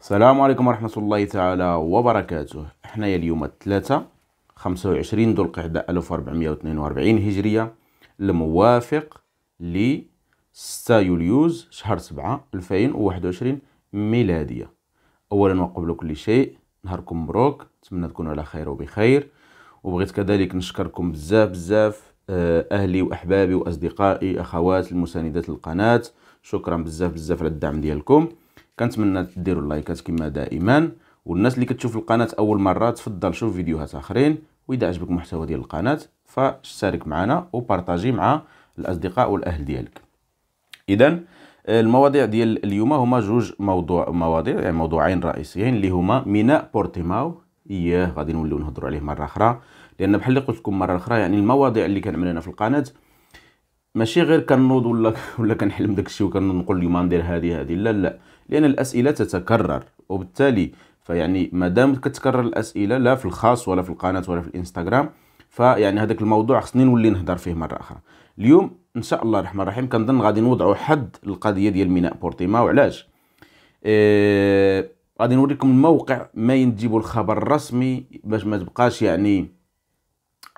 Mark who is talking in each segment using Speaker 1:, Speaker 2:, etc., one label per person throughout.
Speaker 1: السلام عليكم ورحمة الله تعالى وبركاته احنا اليوم الثلاثة 25 ذو القعدة 1442 هجرية الموافق ل 6 يوليوز شهر 7 2021 ميلادية أولا وقبل كل شيء نهاركم مبروك نتمنى تكونوا على خير وبخير وبغيت كذلك نشكركم بزاف بزاف آه، أهلي وأحبابي وأصدقائي أخوات المساندات القناة شكرا بزاف بزاف على الدعم ديالكم كنتمنى ديروا اللايكات كما دائما والناس اللي كتشوف القناه اول مره تفضل شوف فيديوهات اخرين واذا عجبك المحتوى ديال القناه فاشترك معنا وبارطاجي مع الاصدقاء والاهل ديالك اذا المواضيع ديال اليوم هما جوج موضوع مواضيع يعني موضوعين رئيسيين اللي هما ميناء بورتيماو اياه غادي نوليو نهضروا عليه مره اخرى لان بحال اللي قلت لكم مره اخرى يعني المواضيع اللي كنعمل انا في القناه ماشي غير كنوض ولا ولا كنحلم داكشي وكنقول اليوم غندير هذه هذه لا لا لان الاسئله تتكرر وبالتالي فيعني ما دام كتكرر الاسئله لا في الخاص ولا في القناه ولا في الانستغرام فيعني هذاك الموضوع خصني نولي نهضر فيه مره اخرى اليوم ان شاء الله الرحمن الرحيم كنظن غادي نوضعوا حد للقضيه ديال ميناء بورتيما وعلاش إيه غادي نوريكم الموقع ما ينجيبوا الخبر الرسمي باش ما تبقاش يعني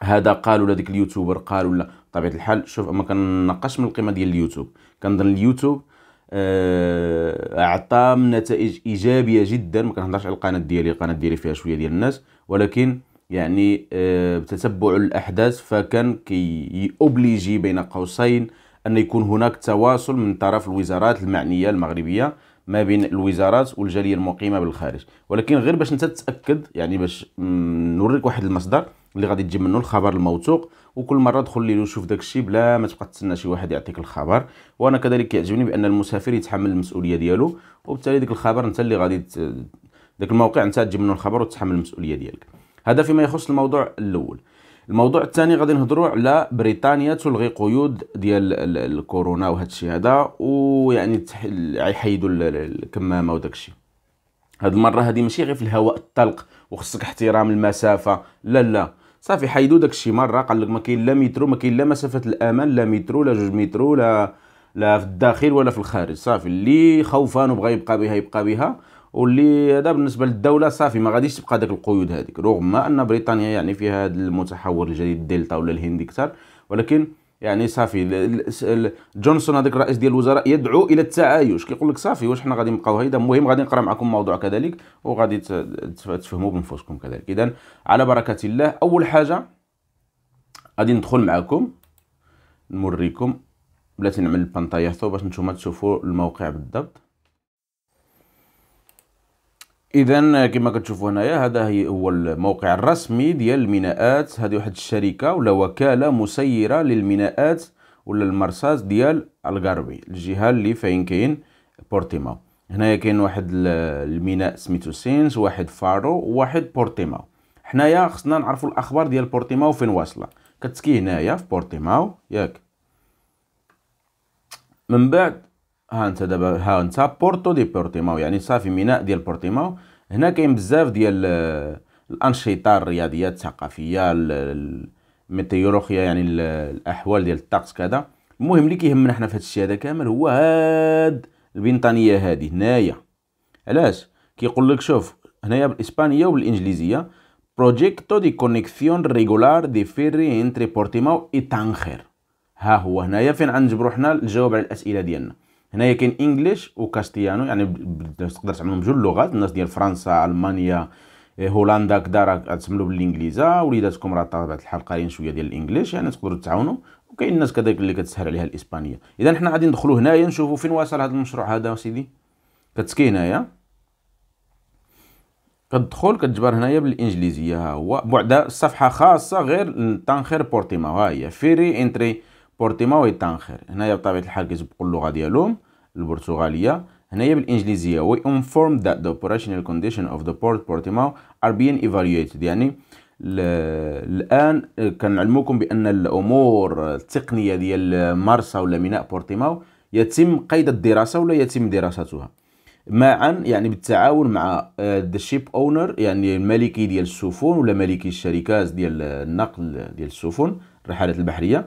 Speaker 1: هذا قال ولا ديك اليوتيوبر قال ولا بطبيعه الحال شوف ما كنقاش من القيمه ديال اليوتيوب كنظن اليوتيوب آه، عطى نتائج ايجابيه جدا ما كنهضرش على القناه ديالي القناه ديالي فيها شويه ديال الناس ولكن يعني آه، بتتبع الاحداث فكان كي اوبليجي بين قوسين ان يكون هناك تواصل من طرف الوزارات المعنيه المغربيه ما بين الوزارات والجاليه المقيمه بالخارج ولكن غير باش انت تتاكد يعني باش نوريك واحد المصدر اللي غادي تجيب منه الخبر الموثوق وكل مره دخل لي وشوف داك الشيء بلا ما تبقى تستنى شي واحد يعطيك الخبر وانا كذلك كيعجبني بان المسافر يتحمل المسؤوليه ديالو وبالتالي داك الخبر انت اللي غادي داك الموقع انت تجيب منه الخبر وتتحمل المسؤوليه ديالك هذا فيما يخص الموضوع الاول الموضوع الثاني غادي نهضروا على بريطانيا تلغي قيود ديال الكورونا وهذا الشيء هذا ويعني يحيدوا الكمامه وداك الشيء هاد المره هادي ماشي غير في الهواء الطلق وخصك احترام المسافه لا لا صافي حيدوا داك الشيء مره قال لك ما كاين لا مترو ما كاين لا مسافه الامان لا مترو لا جوج مترو لا لا في الداخل ولا في الخارج صافي اللي خوفان وبغى يبقى بها يبقى بها واللي هذا بالنسبه للدوله صافي ما غاديش تبقى داك القيود هذيك رغم ان بريطانيا يعني فيها هذا المتحور الجديد الدلتا ولا الهند كثر ولكن يعني صافي جونسون هذاك الرئيس ديال الوزراء يدعو الى التعايش كيقول لك صافي واش حنا غادي نبقاو هيدا المهم غادي نقرا معكم موضوع كذلك وغادي تفهموا بنفسكم كذلك اذا على بركه الله اول حاجه غادي ندخل معكم نوريكم بلاتي نعمل البانطاياثو باش نتوما تشوفوا الموقع بالضبط اذا كما كتشوفوا هنايا هذا هو الموقع الرسمي ديال الميناءات هذه واحد الشركه ولا وكاله مسيره للميناءات ولا المرصاص ديال الغربي الجهه اللي فين كاين بورتيماو هنايا كاين واحد الميناء سميتو سينس واحد فارو وواحد بورتيماو حنايا خصنا نعرفوا الاخبار ديال بورتيماو فين واصله كتسكي هنايا في بورتيماو ياك من بعد ها انت دابا ها انت بورتو دي بورتيماو يعني صافي ميناء ديال بورتيماو هنا كاين بزاف ديال آه، الانشطه الرياضيه الثقافيه الميتيورولوجيا يعني الاحوال ديال الطقس كذا المهم اللي كيهمنا حنا في هذا الشيء هذا كامل هو هاد البنطانيه هادي هنايا علاش كيقول لك شوف هنايا بالاسبانيه وبالانجليزيه بروجيكتو دي كونيكسيون ريغولار دي فيري انتري بورتيماو اي تانخير ها هو هنايا فين عنجبرو حنا الجواب على الاسئله ديالنا هنايا كاين انجليش وكاستيانو يعني تقدر تعملهم بجوج لغات الناس ديال فرنسا المانيا إيه، هولندا كدا راه تسملوا بالانجليزه وليداتكم راه طبعا الحال قاريين شويه ديال الانجليش يعني تقدروا تعاونوا وكاين الناس كذلك اللي كتسهل عليها الاسبانيه اذا حنا غادي ندخلوا هنايا نشوفوا فين واصل هذا المشروع هذا سيدي كتسكي هنايا كتدخل كتجبر هنايا بالانجليزيه ها هو بعد صفحه خاصه غير تانخير بورتيما ها هي فيري انتري بورتيماو طنجر هنايا بطبيعه الحال كتبقى اللغه ديالهم البرتغاليه هنايا بالانجليزيه وي انفورم ذات ذا اوبريشنال كونديشن اوف ذا بورت بورتيماو ار بين ايفاليويتد يعني الان كنعلموكم بان الامور التقنيه ديال مرسى ولا ميناء بورتيماو يتم قيد الدراسه ولا يتم دراستها معا يعني بالتعاون مع ذا شيب اونر يعني الملكي ديال السفن ولا ملكي الشركات ديال النقل ديال السفن الرحلات البحريه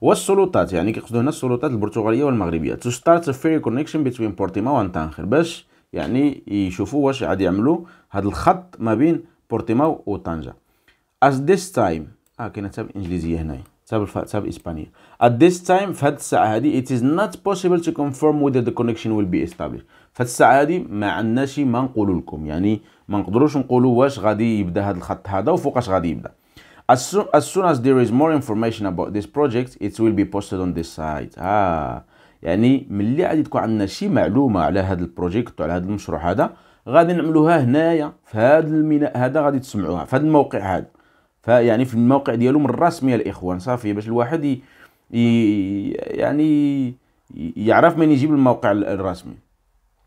Speaker 1: والسلطات يعني كيقصدوا هنا السلطات البرتغاليه والمغربيه تو ستارت فير كونيكشن بين بورتيما وانتانخيل باش يعني يشوفوا واش غادي يعملوا هذا الخط ما بين بورتيماو وطنجه as this time اه كاينه تاب انجليزيه هنايا تاب الف... تاب اسبانيه at this time في هذه الساعه هذه it is not possible to confirm whether the connection will be established في هذه الساعه هذه ما عندناش ما نقول لكم يعني ما نقدروش نقولوا واش غادي يبدا هذا الخط هذا وفوقاش غادي يبدا As soon, as soon as there is more information about this project it will be posted on this site آه. يعني ملي غادي تكون عندنا شي معلومه على هذا البروجيكت وعلى هذا المشروع هذا غادي نعملوها هنايا في هذا الميناء هذا غادي تسمعوها في هذا الموقع هذا فيعني في الموقع ديالهم الرسمي الرسميه الاخوان صافي باش الواحد ي... ي... يعني يعرف من يجيب الموقع الرسمي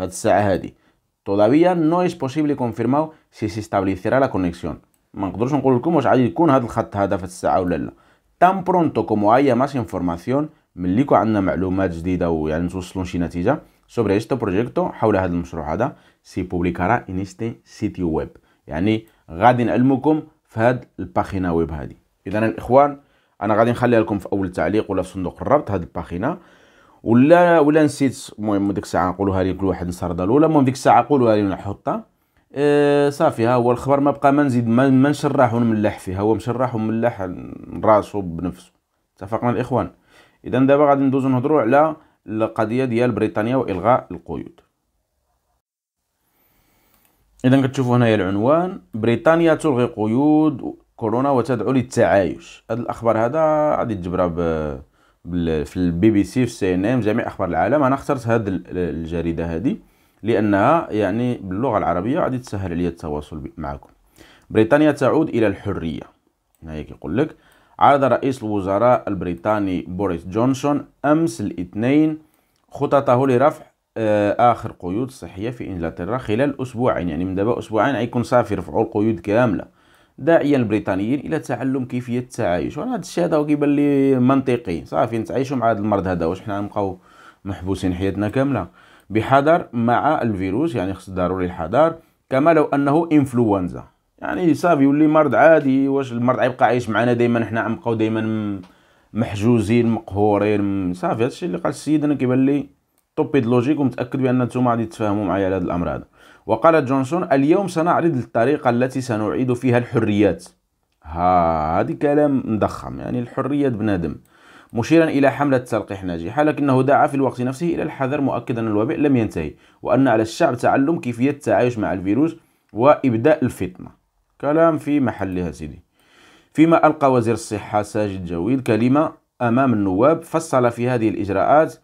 Speaker 1: هاد الساعة هادي طودافيا نو إيس بوسيبل كونفيرماو سي سي ستابليسيرا لا كونيكسيون ما نقدرش نقول لكم واش غادي يكون هاد الخط هذا في الساعة ولا لا تام برونتو كومو هيا ماس انفورماسيون ملي يكون عندنا معلومات جديدة ويعني نتوصلوا شي نتيجة سوبر ايستو بروجيكتو حول هذا المشروع هذا سي بوبليكارا ان إيستي سيتي ويب يعني غادي نعلمكم في هاد الباخينا ويب هذه اذا الاخوان انا غادي نخليها لكم في اول تعليق ولا في صندوق الرابط هاد الباخينا ولا ولا نسيت المهم ديك الساعه نقولوها لي كل واحد نسردها ولا المهم ديك الساعه نقولوها لي نحطها آه صافي ها هو الخبر ما بقى ما نزيد ما, نشرح ونملح فيه هو مشرح وملح راسو بنفسه اتفقنا الاخوان اذا دابا غادي ندوزو نهضروا على القضيه ديال بريطانيا والغاء القيود اذا كتشوفوا هنايا العنوان بريطانيا تلغي قيود كورونا وتدعو للتعايش هاد الاخبار هذا غادي تجبرها في البي بي سي في السي ان ام جميع اخبار العالم انا اخترت هذه الجريده هذه لانها يعني باللغه العربيه غادي تسهل عليا التواصل معكم بريطانيا تعود الى الحريه هنايا كيقول لك عرض رئيس الوزراء البريطاني بوريس جونسون امس الاثنين خططه لرفع آه، اخر قيود صحيه في انجلترا خلال اسبوعين يعني من دابا اسبوعين غيكون صافي رفعوا القيود كامله داعيا البريطانيين الى تعلم كيفيه التعايش وانا هذا الشيء هذا كيبان لي منطقي صافي نتعايشوا مع هذا المرض هذا واش حنا نبقاو محبوسين حياتنا كامله بحذر مع الفيروس يعني خص ضروري الحذر كما لو انه انفلونزا يعني صافي يولي مرض عادي واش المرض يبقى عايش معنا دائما حنا غنبقاو دائما محجوزين مقهورين صافي هادشي اللي قال السيد انا كيبان لي طوبي لوجيك ومتاكد بان نتوما غادي تتفاهموا معايا على هذا الامر هذا وقال جونسون اليوم سنعرض الطريقة التي سنعيد فيها الحريات ها هذه كلام مضخم يعني الحرية بنادم مشيرا إلى حملة تلقيح ناجحة لكنه دعا في الوقت نفسه إلى الحذر مؤكدا أن الوباء لم ينتهي وأن على الشعب تعلم كيفية التعايش مع الفيروس وإبداء الفتنة كلام في محلها سيدي فيما ألقى وزير الصحة ساجد جويد كلمة أمام النواب فصل في هذه الإجراءات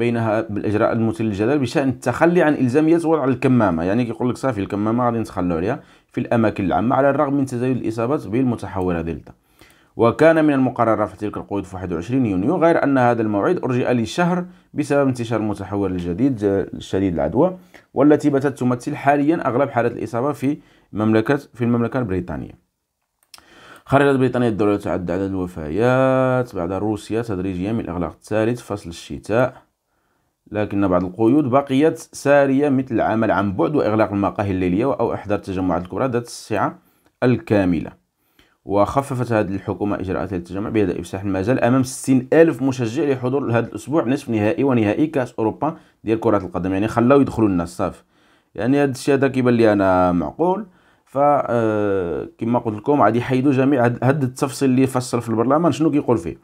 Speaker 1: بينها بالاجراء المثير للجدل بشان التخلي عن الزاميه وضع الكمامه يعني كيقول لك صافي الكمامه غادي نتخلوا عليها في الاماكن العامه على الرغم من تزايد الاصابات بالمتحوره دلتا وكان من المقرر رفع تلك القيود في 21 يونيو غير ان هذا الموعد ارجئ لشهر بسبب انتشار المتحور الجديد الشديد العدوى والتي باتت تمثل حاليا اغلب حالات الاصابه في مملكه في المملكه البريطانيه خرجت بريطانيا الدولة تعد عدد الوفيات بعد روسيا تدريجيا من الإغلاق الثالث فصل الشتاء لكن بعض القيود بقيت سارية مثل العمل عن بعد وإغلاق المقاهي الليلية أو إحضار التجمعات الكبرى ذات السعة الكاملة وخففت هذه الحكومة إجراءات التجمع بهدف إفساح المجال أمام 60 ألف مشجع لحضور هذا الأسبوع نصف نهائي ونهائي كأس أوروبا ديال كرة القدم يعني خلاو يدخلوا الناس صافي يعني هذا الشيء هذا كيبان لي أنا معقول ف آه، كما قلت لكم غادي يحيدوا جميع هذا التفصيل اللي فصل في البرلمان شنو كيقول فيه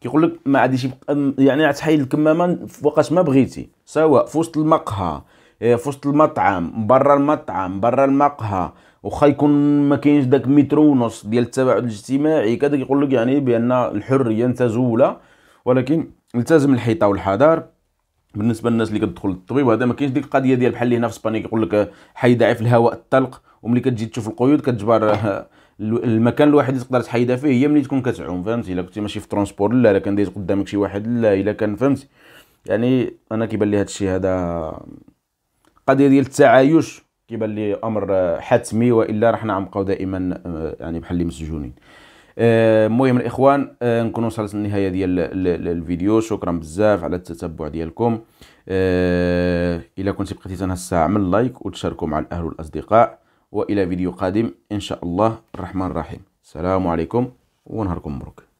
Speaker 1: كيقول لك ما عاديش يبقى يعني تحيد الكمامه فوقاش ما بغيتي سواء في وسط المقهى إيه، في وسط المطعم برا المطعم برا المقهى وخا يكون ما كاينش داك متر ونص ديال التباعد الاجتماعي كذا كيقول لك يعني بان الحريه متزوله ولكن التزم الحيطه والحذر بالنسبه للناس اللي كتدخل للطبيب هذا ما كاينش ديك القضيه ديال بحال اللي هنا في اسبانيا كيقول لك حي ضعيف الهواء الطلق وملي كتجي تشوف القيود كتجبر المكان الواحد اللي تقدر تحيدها فيه هي ملي تكون كتعوم فهمتي الا كنتي ماشي في ترونسبور لا الا كان دايز قدامك شي واحد لا الا كان فهمتي يعني انا كيبان لي هذا الشيء هذا قضيه ديال التعايش كيبان لي امر حتمي والا راح نعمقوا دائما آه، يعني بحال اللي مسجونين آه، المهم الاخوان آه، نكون وصلت للنهايه ديال الفيديو شكرا بزاف على التتبع ديالكم الا كنتي بقيتي تنهى الساعه من لايك وتشاركوا مع الاهل والاصدقاء وإلى فيديو قادم إن شاء الله الرحمن الرحيم السلام عليكم ونهاركم مبروك